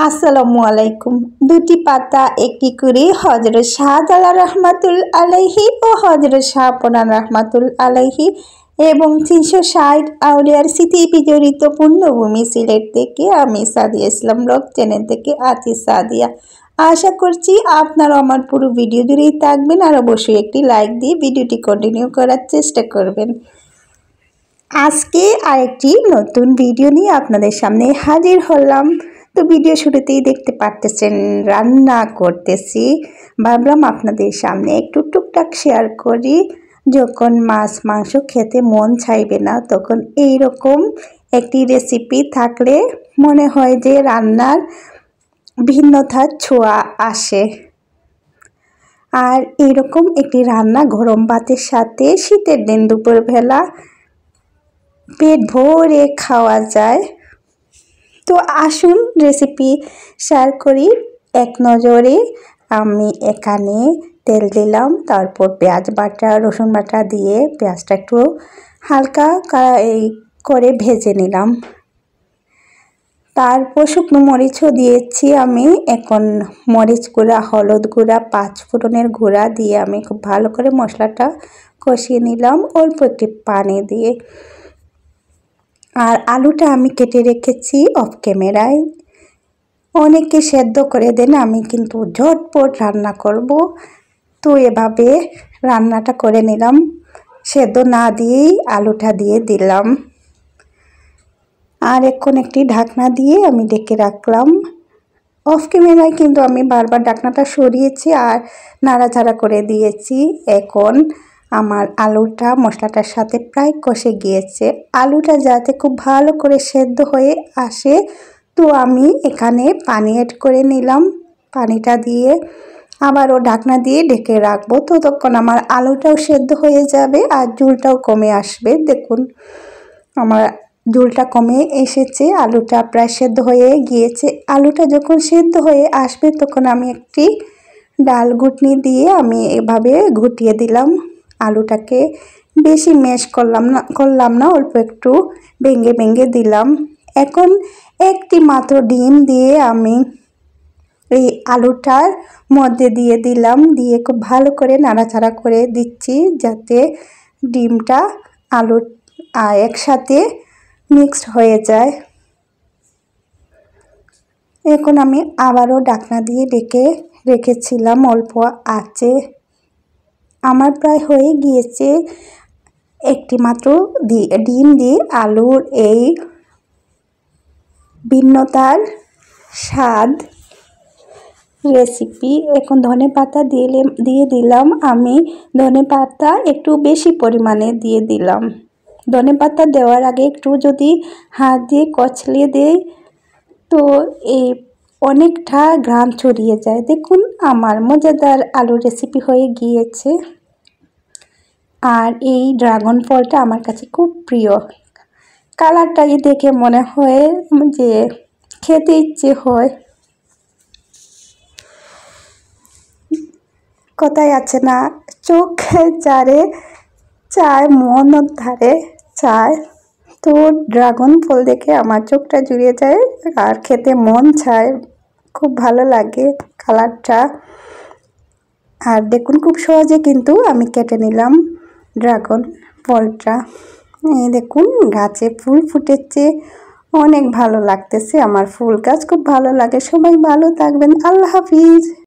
আসসালামু আলাইকুম দুটি পাতা একটি করে হজরত শাহ আল্লাহ রহমাতুল আলাইহি ও হজরত শাহপনান রহমাতুল আলাইহি এবং তিনশো ষাট আউলিয়ার স্মৃতি বিজড়িত পূর্ণভূমি সিলেট থেকে আমি সাদিয়া ইসলাম ব্লগ চ্যানেল থেকে আছি সাদিয়া আশা করছি আপনারা আমার পুরো ভিডিও জুড়েই থাকবেন আর অবশ্যই একটি লাইক দিয়ে ভিডিওটি কন্টিনিউ করার চেষ্টা করবেন আজকে আরেকটি নতুন ভিডিও নিয়ে আপনাদের সামনে হাজির হলাম তো ভিডিও শুরুতেই দেখতে পারতেছেন রান্না করতেছি ভাবলাম আপনাদের সামনে একটু টুকটাক শেয়ার করি যখন মাছ মাংস খেতে মন চাইবে না তখন এই রকম একটি রেসিপি থাকলে মনে হয় যে রান্নার ভিন্নতার ছোঁয়া আসে আর এরকম একটি রান্না গরম ভাতের সাথে শীতের দিন দুপুরবেলা পেট ভরে খাওয়া যায় তো আসুন রেসিপি শেয়ার করি এক নজরে আমি এখানে তেল দিলাম তারপর পেঁয়াজ বাটা রসুন বাটা দিয়ে পেঁয়াজটা একটু হালকা এই করে ভেজে নিলাম তারপর শুকনো মরিচও দিয়েছি আমি এখন মরিচ গুঁড়া হলুদ গুঁড়া পাঁচফোড়নের গুঁড়া দিয়ে আমি খুব ভালো করে মশলাটা কষিয়ে নিলাম অল্প একটি পানি দিয়ে আর আলুটা আমি কেটে রেখেছি অফ ক্যামেরায় অনেকে সেদ্ধ করে দেন আমি কিন্তু ঝটপট রান্না করব তো এভাবে রান্নাটা করে নিলাম সেদ্ধ না দিয়েই আলুটা দিয়ে দিলাম আর এখন একটি ঢাকনা দিয়ে আমি ডেকে রাখলাম অফ ক্যামেরায় কিন্তু আমি বারবার ঢাকনাটা সরিয়েছি আর নাড়াচাড়া করে দিয়েছি এখন আমার আলুটা মশলাটার সাথে প্রায় কষে গিয়েছে আলুটা যাতে খুব ভালো করে সেদ্ধ হয়ে আসে তো আমি এখানে পানি অ্যাড করে নিলাম পানিটা দিয়ে আবারও ঢাকনা দিয়ে ঢেকে রাখবো ততক্ষণ আমার আলুটাও সেদ্ধ হয়ে যাবে আর জুলটাও কমে আসবে দেখুন আমার জুলটা কমে এসেছে আলুটা প্রায় সেদ্ধ হয়ে গিয়েছে আলুটা যখন সেদ্ধ হয়ে আসবে তখন আমি একটি ডাল ঘুটনি দিয়ে আমি এভাবে ঘুটিয়ে দিলাম আলুটাকে বেশি ম্যাশ করলাম না করলাম না অল্প একটু ভেঙে ভেঙে দিলাম এখন একটি মাত্র ডিম দিয়ে আমি এই আলুটার মধ্যে দিয়ে দিলাম দিয়ে খুব ভালো করে নাড়াচাড়া করে দিচ্ছি যাতে ডিমটা আলু একসাথে মিক্সড হয়ে যায় এখন আমি আবারও ডাকনা দিয়ে ডেকে রেখেছিলাম অল্প আছে আমার প্রায় হয়ে গিয়েছে একটি মাত্র ডিম দিয়ে আলুর এই ভিন্নতার স্বাদ রেসিপি এখন ধনে পাতা দিলে দিয়ে দিলাম আমি ধনে পাতা একটু বেশি পরিমাণে দিয়ে দিলাম ধনে পাতা দেওয়ার আগে একটু যদি হাত দিয়ে কচলে দেই তো এই অনেকটা গ্রাম ছড়িয়ে যায় দেখুন আমার মজাদার আলু রেসিপি হয়ে গিয়েছে আর এই ড্রাগন ফলটা আমার কাছে খুব প্রিয় কালারটাই দেখে মনে হয় যে খেতে ইচ্ছে হয় কথায় আছে না চোখ চারে চায় মন ধারে চায় তো ড্রাগন ফল দেখে আমার চোখটা জুড়িয়ে যায় আর খেতে মন চায় খুব ভালো লাগে কালারটা আর দেখুন খুব সহজে কিন্তু আমি কেটে নিলাম ড্রাগন ফলটা এই দেখুন গাছে ফুল ফুটেছে অনেক ভালো লাগতেছে আমার ফুল গাছ খুব ভালো লাগে সবাই ভালো থাকবেন আল্লাহ হাফিজ